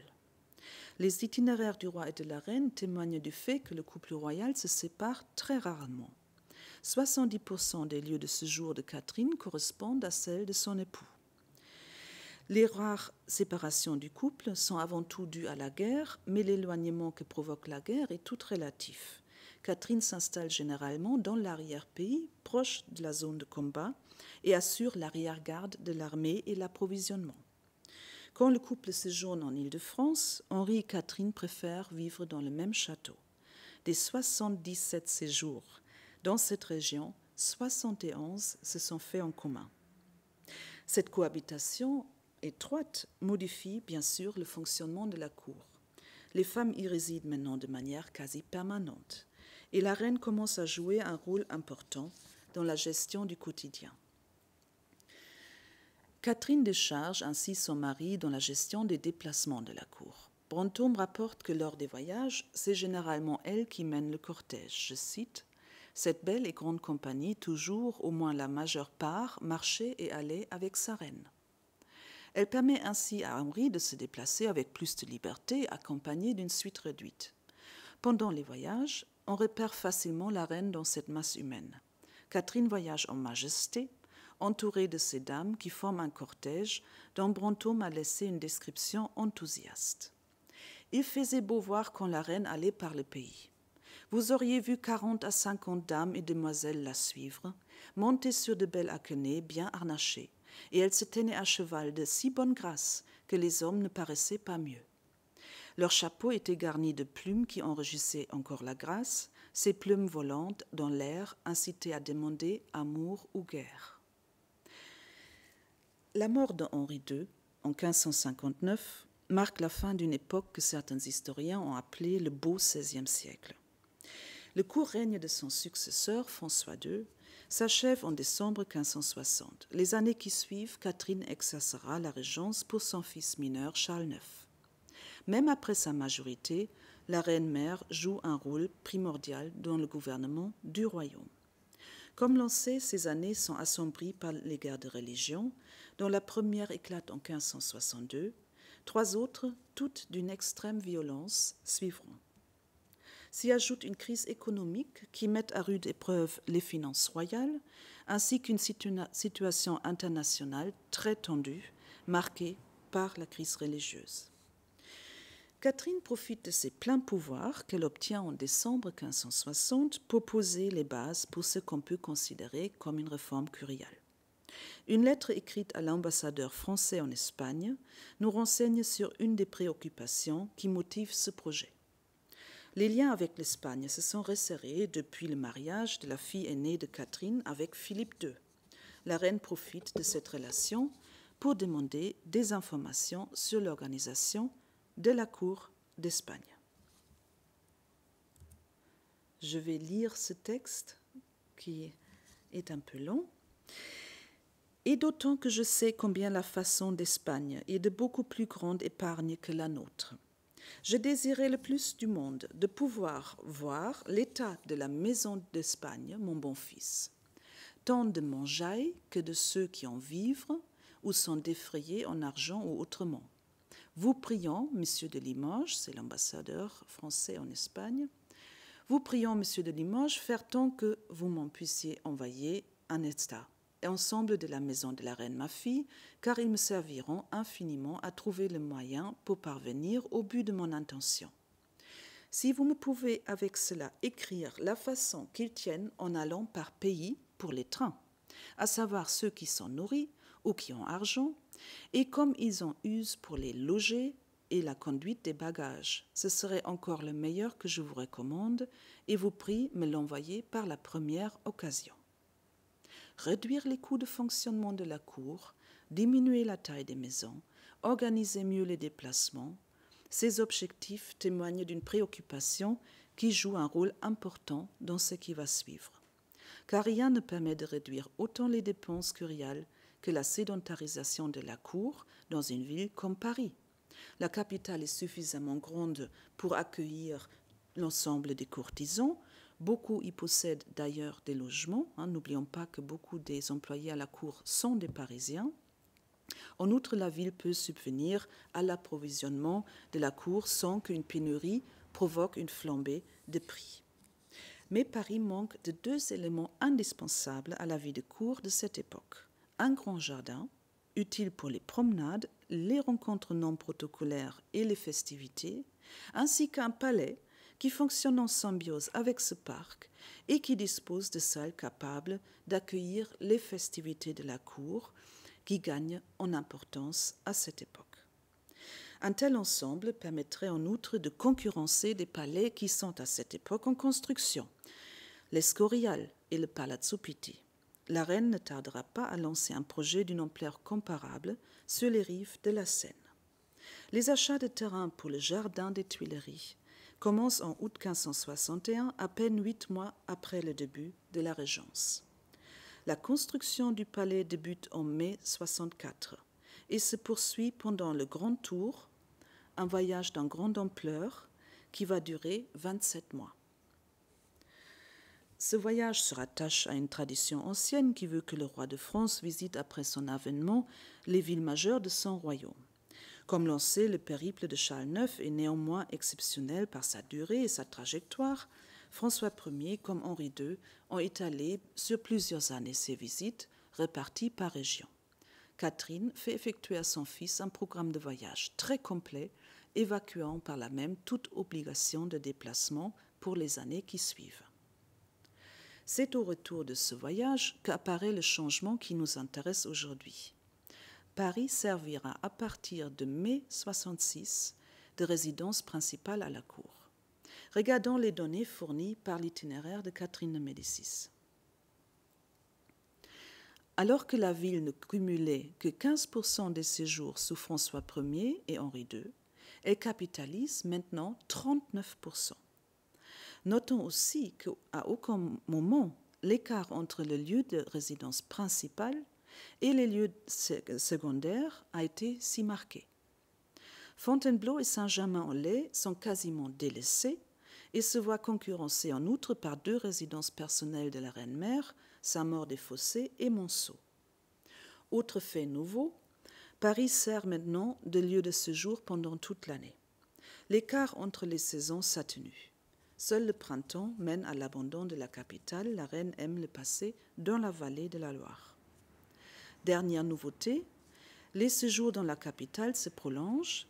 [SPEAKER 1] Les itinéraires du roi et de la reine témoignent du fait que le couple royal se sépare très rarement. 70% des lieux de séjour de Catherine correspondent à celles de son époux. Les rares séparations du couple sont avant tout dues à la guerre, mais l'éloignement que provoque la guerre est tout relatif. Catherine s'installe généralement dans l'arrière-pays, proche de la zone de combat, et assure l'arrière-garde de l'armée et l'approvisionnement. Quand le couple séjourne en Île-de-France, Henri et Catherine préfèrent vivre dans le même château. Des 77 séjours dans cette région, 71 se sont faits en commun. Cette cohabitation étroite modifie bien sûr le fonctionnement de la cour. Les femmes y résident maintenant de manière quasi permanente et la reine commence à jouer un rôle important dans la gestion du quotidien. Catherine décharge ainsi son mari dans la gestion des déplacements de la cour. Brantôme rapporte que lors des voyages, c'est généralement elle qui mène le cortège. Je cite Cette belle et grande compagnie, toujours, au moins la majeure part, marchait et allait avec sa reine. Elle permet ainsi à Henri de se déplacer avec plus de liberté, accompagné d'une suite réduite. Pendant les voyages, on repère facilement la reine dans cette masse humaine. Catherine voyage en majesté, entourée de ces dames qui forment un cortège dont Brantôme a laissé une description enthousiaste. Il faisait beau voir quand la reine allait par le pays. Vous auriez vu quarante à cinquante dames et demoiselles la suivre, montées sur de belles aquinées bien harnachées, et elle se tenait à cheval de si bonne grâce que les hommes ne paraissaient pas mieux. Leur chapeau était garni de plumes qui enregistraient encore la grâce, ces plumes volantes dans l'air incitaient à demander amour ou guerre. La mort de Henri II, en 1559, marque la fin d'une époque que certains historiens ont appelée le beau XVIe siècle. Le court règne de son successeur, François II, s'achève en décembre 1560. Les années qui suivent, Catherine exercera la régence pour son fils mineur Charles IX. Même après sa majorité, la reine-mère joue un rôle primordial dans le gouvernement du royaume. Comme l'on sait, ces années sont assombries par les guerres de religion, dont la première éclate en 1562. Trois autres, toutes d'une extrême violence, suivront s'y ajoute une crise économique qui met à rude épreuve les finances royales, ainsi qu'une situation internationale très tendue, marquée par la crise religieuse. Catherine profite de ses pleins pouvoirs qu'elle obtient en décembre 1560 pour poser les bases pour ce qu'on peut considérer comme une réforme curiale. Une lettre écrite à l'ambassadeur français en Espagne nous renseigne sur une des préoccupations qui motive ce projet. Les liens avec l'Espagne se sont resserrés depuis le mariage de la fille aînée de Catherine avec Philippe II. La reine profite de cette relation pour demander des informations sur l'organisation de la cour d'Espagne. Je vais lire ce texte qui est un peu long. Et d'autant que je sais combien la façon d'Espagne est de beaucoup plus grande épargne que la nôtre. Je désirais le plus du monde de pouvoir voir l'état de la maison d'Espagne, mon bon fils, tant de mangeailles que de ceux qui en vivent ou sont défrayés en argent ou autrement. Vous prions, Monsieur de Limoges, c'est l'ambassadeur français en Espagne, vous prions, Monsieur de Limoges, faire tant que vous m'en puissiez envoyer un État ensemble de la maison de la reine ma fille, car ils me serviront infiniment à trouver le moyen pour parvenir au but de mon intention. Si vous me pouvez avec cela écrire la façon qu'ils tiennent en allant par pays pour les trains, à savoir ceux qui sont nourris ou qui ont argent, et comme ils en usent pour les loger et la conduite des bagages, ce serait encore le meilleur que je vous recommande et vous prie me l'envoyer par la première occasion réduire les coûts de fonctionnement de la cour, diminuer la taille des maisons, organiser mieux les déplacements, ces objectifs témoignent d'une préoccupation qui joue un rôle important dans ce qui va suivre. Car rien ne permet de réduire autant les dépenses curiales que la sédentarisation de la cour dans une ville comme Paris. La capitale est suffisamment grande pour accueillir l'ensemble des courtisans, Beaucoup y possèdent d'ailleurs des logements. Hein. N'oublions pas que beaucoup des employés à la Cour sont des Parisiens. En outre, la ville peut subvenir à l'approvisionnement de la Cour sans qu'une pénurie provoque une flambée des prix. Mais Paris manque de deux éléments indispensables à la vie de cour de cette époque. Un grand jardin, utile pour les promenades, les rencontres non protocolaires et les festivités, ainsi qu'un palais qui fonctionne en symbiose avec ce parc et qui dispose de salles capables d'accueillir les festivités de la cour qui gagnent en importance à cette époque. Un tel ensemble permettrait en outre de concurrencer des palais qui sont à cette époque en construction, l'Escorial et le Palazzo Pitti. La reine ne tardera pas à lancer un projet d'une ampleur comparable sur les rives de la Seine. Les achats de terrain pour le jardin des Tuileries commence en août 1561, à peine huit mois après le début de la Régence. La construction du palais débute en mai 64 et se poursuit pendant le Grand Tour, un voyage d'une grande ampleur qui va durer 27 mois. Ce voyage se rattache à une tradition ancienne qui veut que le roi de France visite après son avènement les villes majeures de son royaume. Comme l'on le périple de Charles IX est néanmoins exceptionnel par sa durée et sa trajectoire. François Ier comme Henri II ont étalé sur plusieurs années ses visites, réparties par région. Catherine fait effectuer à son fils un programme de voyage très complet, évacuant par là même toute obligation de déplacement pour les années qui suivent. C'est au retour de ce voyage qu'apparaît le changement qui nous intéresse aujourd'hui. Paris servira à partir de mai 66 de résidence principale à la Cour. Regardons les données fournies par l'itinéraire de Catherine de Médicis. Alors que la ville ne cumulait que 15% des séjours sous François Ier et Henri II, elle capitalise maintenant 39%. Notons aussi qu'à aucun moment l'écart entre le lieu de résidence principale et les lieux secondaires a été si marqué. Fontainebleau et Saint-Germain-en-Laye sont quasiment délaissés et se voient concurrencés en outre par deux résidences personnelles de la reine-mère, Saint-Maur-des-Fossés et Monceau. Autre fait nouveau, Paris sert maintenant de lieu de séjour pendant toute l'année. L'écart entre les saisons s'atténue. Seul le printemps mène à l'abandon de la capitale. La reine aime le passé dans la vallée de la Loire. Dernière nouveauté, les séjours dans la capitale se prolongent.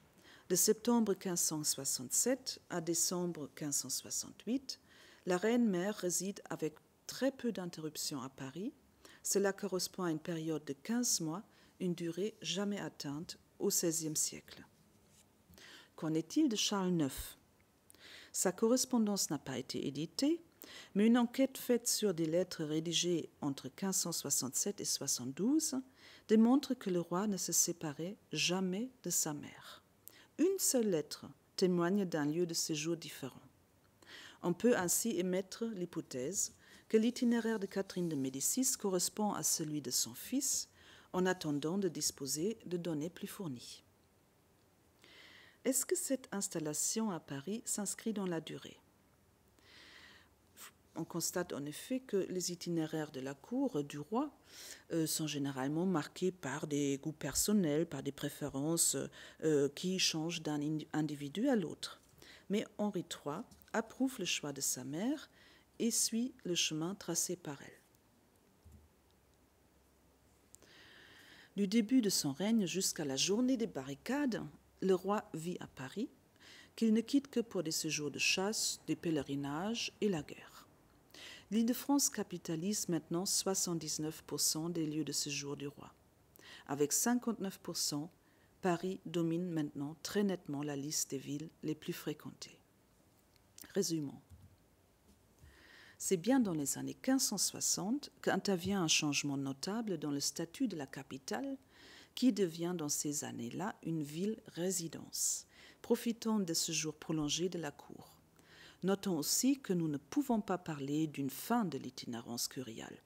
[SPEAKER 1] De septembre 1567 à décembre 1568, la reine-mère réside avec très peu d'interruptions à Paris. Cela correspond à une période de 15 mois, une durée jamais atteinte au XVIe siècle. Qu'en est-il de Charles IX Sa correspondance n'a pas été éditée, mais une enquête faite sur des lettres rédigées entre 1567 et 72 démontre que le roi ne se séparait jamais de sa mère. Une seule lettre témoigne d'un lieu de séjour différent. On peut ainsi émettre l'hypothèse que l'itinéraire de Catherine de Médicis correspond à celui de son fils, en attendant de disposer de données plus fournies. Est-ce que cette installation à Paris s'inscrit dans la durée on constate en effet que les itinéraires de la cour du roi euh, sont généralement marqués par des goûts personnels, par des préférences euh, qui changent d'un individu à l'autre. Mais Henri III approuve le choix de sa mère et suit le chemin tracé par elle. Du début de son règne jusqu'à la journée des barricades, le roi vit à Paris, qu'il ne quitte que pour des séjours de chasse, des pèlerinages et la guerre. L'Île-de-France capitalise maintenant 79% des lieux de séjour du roi. Avec 59%, Paris domine maintenant très nettement la liste des villes les plus fréquentées. Résumons. C'est bien dans les années 1560 qu'intervient un changement notable dans le statut de la capitale, qui devient dans ces années-là une ville-résidence, profitant de ce jour prolongé de la cour. Notons aussi que nous ne pouvons pas parler d'une fin de l'itinérance curiale,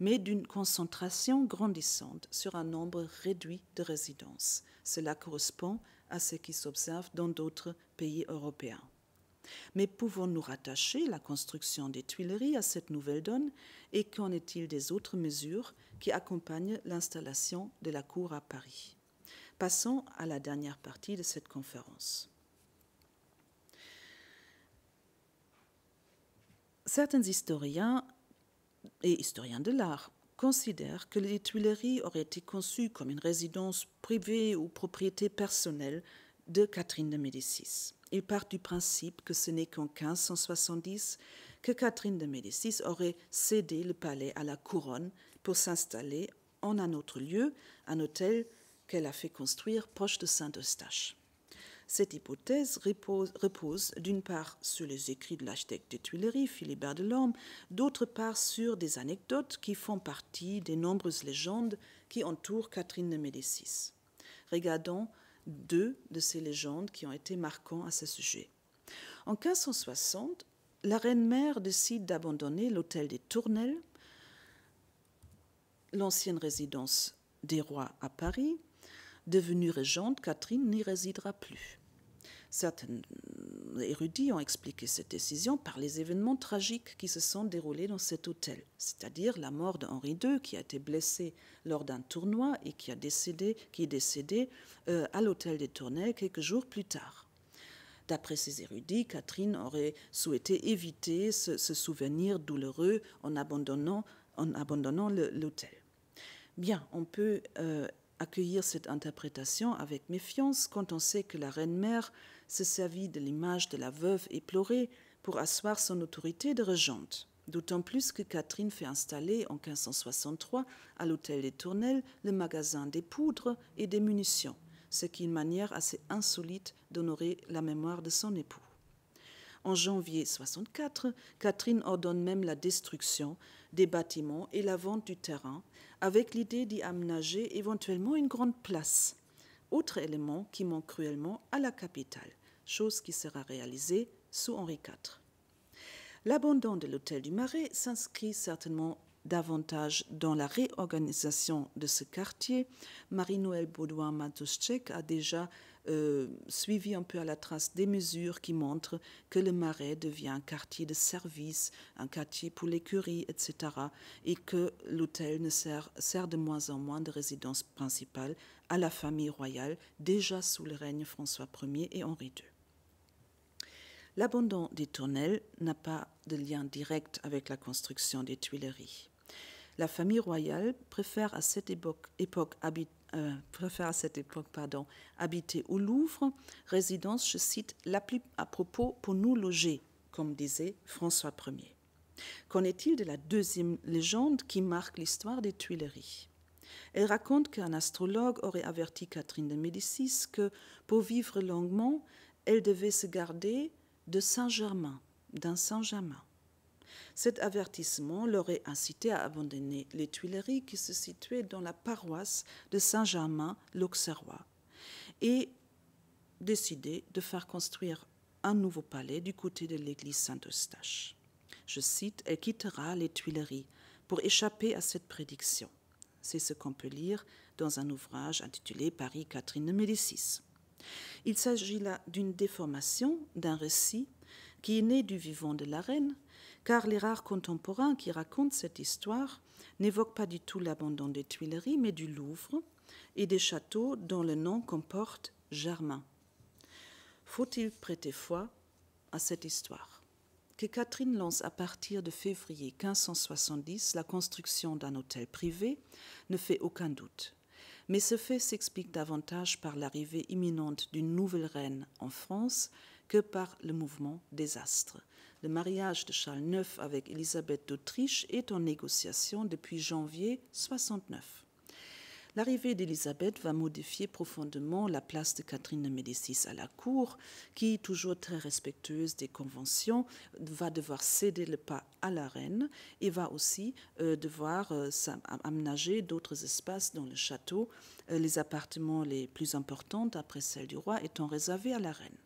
[SPEAKER 1] mais d'une concentration grandissante sur un nombre réduit de résidences. Cela correspond à ce qui s'observe dans d'autres pays européens. Mais pouvons-nous rattacher la construction des Tuileries à cette nouvelle donne et qu'en est-il des autres mesures qui accompagnent l'installation de la Cour à Paris Passons à la dernière partie de cette conférence. Certains historiens et historiens de l'art considèrent que les Tuileries auraient été conçues comme une résidence privée ou propriété personnelle de Catherine de Médicis. Ils partent du principe que ce n'est qu'en 1570 que Catherine de Médicis aurait cédé le palais à la couronne pour s'installer en un autre lieu, un hôtel qu'elle a fait construire proche de Saint-Eustache. Cette hypothèse repose, d'une part sur les écrits de l'architecte des Tuileries, Philibert Delorme, d'autre part sur des anecdotes qui font partie des nombreuses légendes qui entourent Catherine de Médicis. Regardons deux de ces légendes qui ont été marquantes à ce sujet. En 1560, la reine-mère décide d'abandonner l'hôtel des Tournelles, l'ancienne résidence des rois à Paris, devenue régente, Catherine n'y résidera plus. Certains érudits ont expliqué cette décision par les événements tragiques qui se sont déroulés dans cet hôtel, c'est-à-dire la mort d'Henri II qui a été blessé lors d'un tournoi et qui, a décédé, est décédé euh, à l'hôtel des Tournées quelques jours plus tard. D'après ces érudits, Catherine aurait souhaité éviter ce, souvenir douloureux en abandonnant, l'hôtel. Bien, on peut euh, accueillir cette interprétation avec méfiance quand on sait que la reine-mère se servit de l'image de la veuve éplorée pour asseoir son autorité de régente, d'autant plus que Catherine fait installer en 1563 à l'hôtel des Tournelles le magasin des poudres et des munitions, ce qui est une manière assez insolite d'honorer la mémoire de son époux. En janvier 64, Catherine ordonne même la destruction des bâtiments et la vente du terrain, avec l'idée d'y aménager éventuellement une grande place autre élément qui manque cruellement à la capitale, chose qui sera réalisée sous Henri IV. L'abandon de l'hôtel du Marais s'inscrit certainement davantage dans la réorganisation de ce quartier. Marie-Noël Baudouin-Matuszczyk a déjà euh, suivi un peu à la trace des mesures qui montrent que le Marais devient un quartier de service, un quartier pour l'écurie, etc. Et que l'hôtel ne sert, de moins en moins de résidence principale à la famille royale, déjà sous le règne François Ier et Henri II. L'abandon des tournelles n'a pas de lien direct avec la construction des Tuileries. La famille royale préfère à cette époque, époque habiter euh, préfère à cette époque, pardon, habiter au Louvre, résidence, je cite, la plus à propos pour nous loger, comme disait François Ier. Qu'en est-il de la deuxième légende qui marque l'histoire des Tuileries Elle raconte qu'un astrologue aurait averti Catherine de Médicis que, pour vivre longuement, elle devait se garder de Saint-Germain, d'un Saint-Germain. Cet avertissement l'aurait incité à abandonner les Tuileries qui se situaient dans la paroisse de Saint-Germain-l'Auxerrois et décidé de faire construire un nouveau palais du côté de l'église Saint-Eustache. Je cite, Elle quittera les Tuileries pour échapper à cette prédiction. C'est ce qu'on peut lire dans un ouvrage intitulé Paris Catherine de Médicis. Il s'agit là d'une déformation d'un récit qui est né du vivant de la reine, car les rares contemporains qui racontent cette histoire n'évoquent pas du tout l'abandon des Tuileries, mais du Louvre et des châteaux dont le nom comporte Germain. Faut-il prêter foi à cette histoire Que Catherine lance à partir de février 1570 la construction d'un hôtel privé ne fait aucun doute. Mais ce fait s'explique davantage par l'arrivée imminente d'une nouvelle reine en France que par le mouvement des astres. Le mariage de Charles IX avec Élisabeth d'Autriche est en négociation depuis janvier 69. L'arrivée d'Élisabeth va modifier profondément la place de Catherine de Médicis à la cour, qui, toujours très respectueuse des conventions, va devoir céder le pas à la reine et va aussi euh, devoir euh, aménager d'autres espaces dans le château, euh, les appartements les plus importants après celle du roi étant réservés à la reine.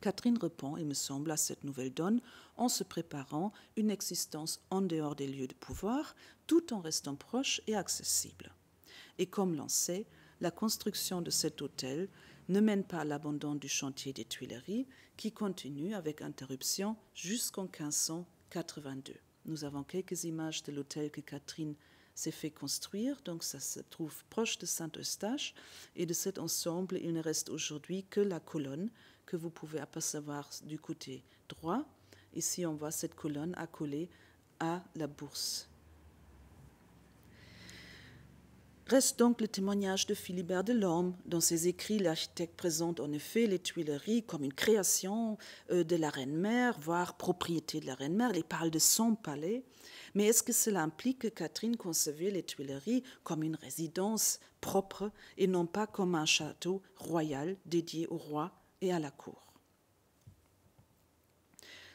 [SPEAKER 1] Catherine répond, il me semble, à cette nouvelle donne en se préparant une existence en dehors des lieux de pouvoir, tout en restant proche et accessible. Et comme l'on sait, la construction de cet hôtel ne mène pas à l'abandon du chantier des Tuileries, qui continue avec interruption jusqu'en 1582. Nous avons quelques images de l'hôtel que Catherine s'est fait construire, donc ça se trouve proche de Saint-Eustache, et de cet ensemble, il ne reste aujourd'hui que la colonne que vous pouvez apercevoir du côté droit. Ici, on voit cette colonne accolée à la bourse. Reste donc le témoignage de Philibert Delorme. Dans ses écrits, l'architecte présente en effet les Tuileries comme une création euh, de la reine-mère, voire propriété de la reine-mère. Il parle de son palais. Mais est-ce que cela implique que Catherine concevait les Tuileries comme une résidence propre et non pas comme un château royal dédié au roi à la cour.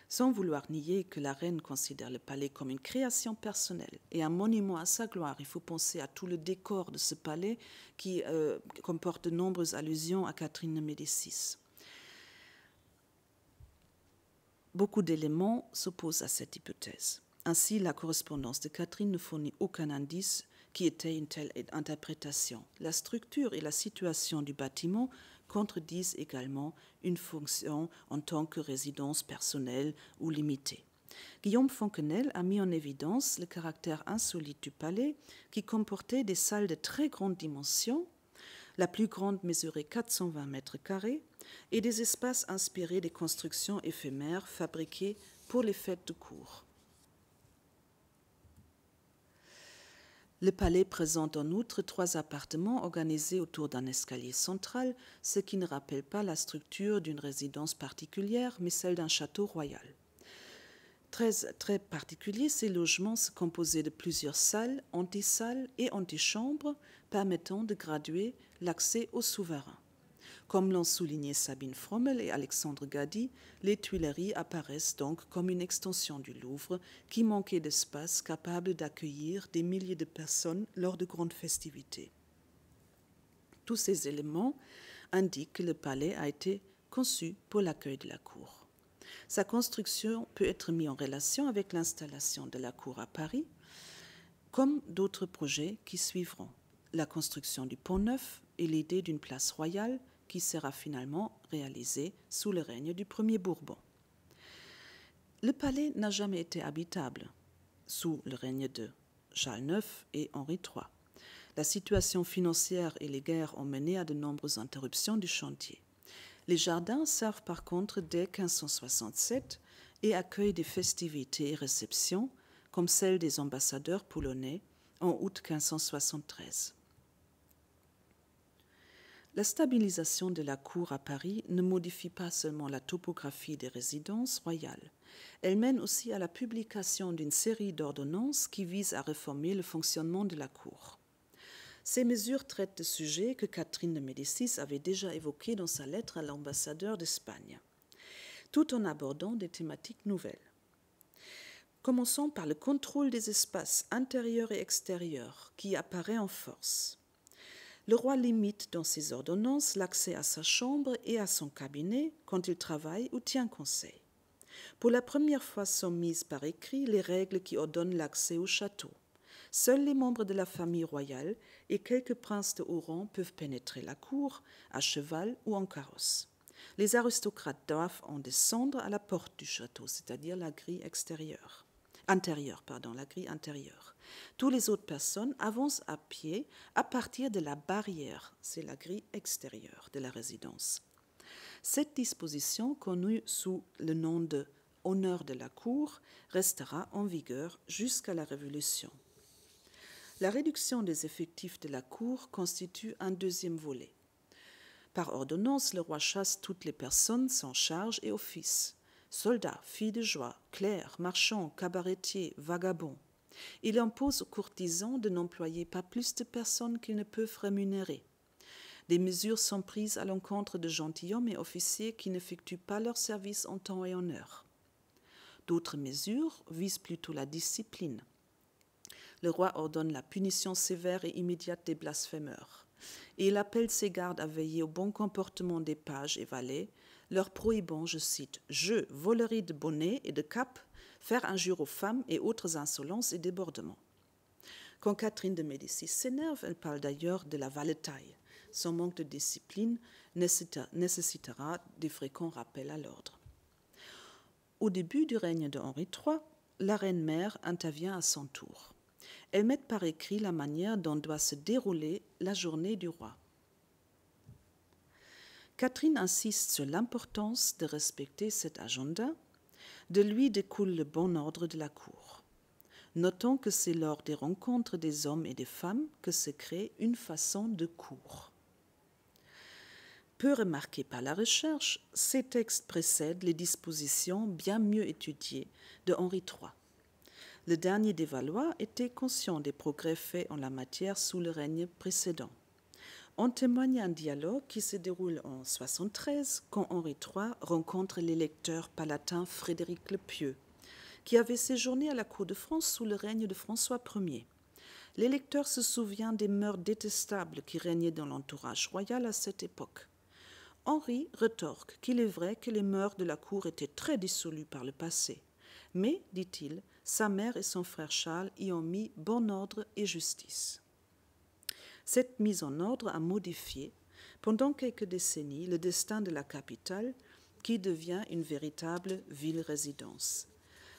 [SPEAKER 1] Sans vouloir nier que la reine considère le palais comme une création personnelle et un monument à sa gloire, il faut penser à tout le décor de ce palais qui euh, comporte de nombreuses allusions à Catherine de Médicis. Beaucoup d'éléments s'opposent à cette hypothèse. Ainsi, la correspondance de Catherine ne fournit aucun indice qui était une telle interprétation. La structure et la situation du bâtiment contredisent également une fonction en tant que résidence personnelle ou limitée. Guillaume Fonquenelle a mis en évidence le caractère insolite du palais, qui comportait des salles de très grande dimension, la plus grande mesurait 420 mètres carrés, et des espaces inspirés des constructions éphémères fabriquées pour les fêtes de cours. Le palais présente en outre trois appartements organisés autour d'un escalier central, ce qui ne rappelle pas la structure d'une résidence particulière, mais celle d'un château royal. Très, très particulier, ces logements se composaient de plusieurs salles, antisalles et antichambres, permettant de graduer l'accès aux souverain. Comme l'ont souligné Sabine Frommel et Alexandre Gadi, les Tuileries apparaissent donc comme une extension du Louvre qui manquait d'espace capable d'accueillir des milliers de personnes lors de grandes festivités. Tous ces éléments indiquent que le palais a été conçu pour l'accueil de la cour. Sa construction peut être mise en relation avec l'installation de la cour à Paris, comme d'autres projets qui suivront. La construction du Pont Neuf et l'idée d'une place royale qui sera finalement réalisé sous le règne du premier Bourbon. Le palais n'a jamais été habitable sous le règne de Charles IX et Henri III. La situation financière et les guerres ont mené à de nombreuses interruptions du chantier. Les jardins servent par contre dès 1567 et accueillent des festivités et réceptions, comme celle des ambassadeurs polonais en août 1573. La stabilisation de la cour à Paris ne modifie pas seulement la topographie des résidences royales, elle mène aussi à la publication d'une série d'ordonnances qui visent à réformer le fonctionnement de la cour. Ces mesures traitent de sujets que Catherine de Médicis avait déjà évoqués dans sa lettre à l'ambassadeur d'Espagne, tout en abordant des thématiques nouvelles. Commençons par le contrôle des espaces intérieurs et extérieurs qui apparaît en force. Le roi limite dans ses ordonnances l'accès à sa chambre et à son cabinet quand il travaille ou tient conseil. Pour la première fois sont mises par écrit les règles qui ordonnent l'accès au château. Seuls les membres de la famille royale et quelques princes de haut rang peuvent pénétrer la cour, à cheval ou en carrosse. Les aristocrates doivent en descendre à la porte du château, c'est-à-dire la grille extérieure, intérieure, pardon, la grille intérieure. Toutes les autres personnes avancent à pied à partir de la barrière, c'est la grille extérieure de la résidence. Cette disposition, connue sous le nom de honneur de la Cour, restera en vigueur jusqu'à la Révolution. La réduction des effectifs de la Cour constitue un deuxième volet. Par ordonnance, le roi chasse toutes les personnes sans charge et office soldats, filles de joie, clercs, marchands, cabaretiers, vagabonds. Il impose aux courtisans de n'employer pas plus de personnes qu'ils ne peuvent rémunérer. Des mesures sont prises à l'encontre de gentilshommes et officiers qui n'effectuent pas leur service en temps et en heure. D'autres mesures visent plutôt la discipline. Le roi ordonne la punition sévère et immédiate des blasphémeurs. Et il appelle ses gardes à veiller au bon comportement des pages et valets, leur prohibant, je cite, Je volerie de bonnets et de capes faire injure aux femmes et autres insolences et débordements. Quand Catherine de Médicis s'énerve, elle parle d'ailleurs de la valetaille. Son manque de discipline nécessitera des fréquents rappels à l'ordre. Au début du règne de Henri III, la reine-mère intervient à son tour. Elle met par écrit la manière dont doit se dérouler la journée du roi. Catherine insiste sur l'importance de respecter cet agenda de lui découle le bon ordre de la cour. Notons que c'est lors des rencontres des hommes et des femmes que se crée une façon de cour. Peu remarqué par la recherche, ces textes précèdent les dispositions bien mieux étudiées de Henri III. Le dernier des Valois était conscient des progrès faits en la matière sous le règne précédent. En témoigne un dialogue qui se déroule en 73 quand Henri III rencontre l'électeur palatin Frédéric le Pieux, qui avait séjourné à la cour de France sous le règne de François Ier. L'électeur se souvient des mœurs détestables qui régnaient dans l'entourage royal à cette époque. Henri retorque qu'il est vrai que les mœurs de la cour étaient très dissolues par le passé. Mais, dit-il, sa mère et son frère Charles y ont mis bon ordre et justice. Cette mise en ordre a modifié pendant quelques décennies le destin de la capitale qui devient une véritable ville-résidence.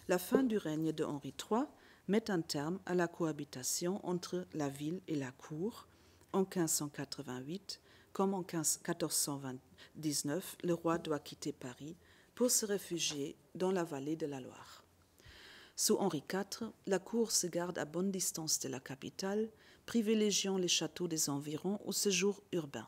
[SPEAKER 1] La fin du règne de Henri III met un terme à la cohabitation entre la ville et la cour. En 1588, comme en 1429, le roi doit quitter Paris pour se réfugier dans la vallée de la Loire. Sous Henri IV, la cour se garde à bonne distance de la capitale privilégiant les châteaux des environs au séjour urbain.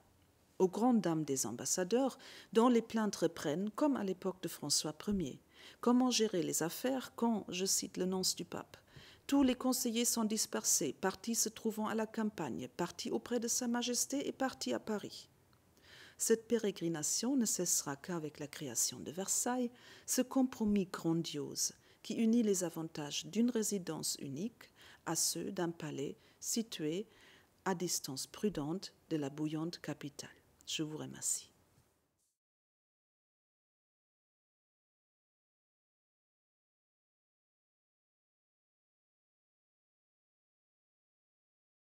[SPEAKER 1] Aux grandes dames des ambassadeurs, dont les plaintes reprennent, comme à l'époque de François Ier, comment gérer les affaires quand, je cite le nonce du pape, tous les conseillers sont dispersés, partis se trouvant à la campagne, partis auprès de Sa Majesté et partis à Paris. Cette pérégrination ne cessera qu'avec la création de Versailles, ce compromis grandiose qui unit les avantages d'une résidence unique à ceux d'un palais situé à distance prudente de la bouillante capitale. Je vous remercie.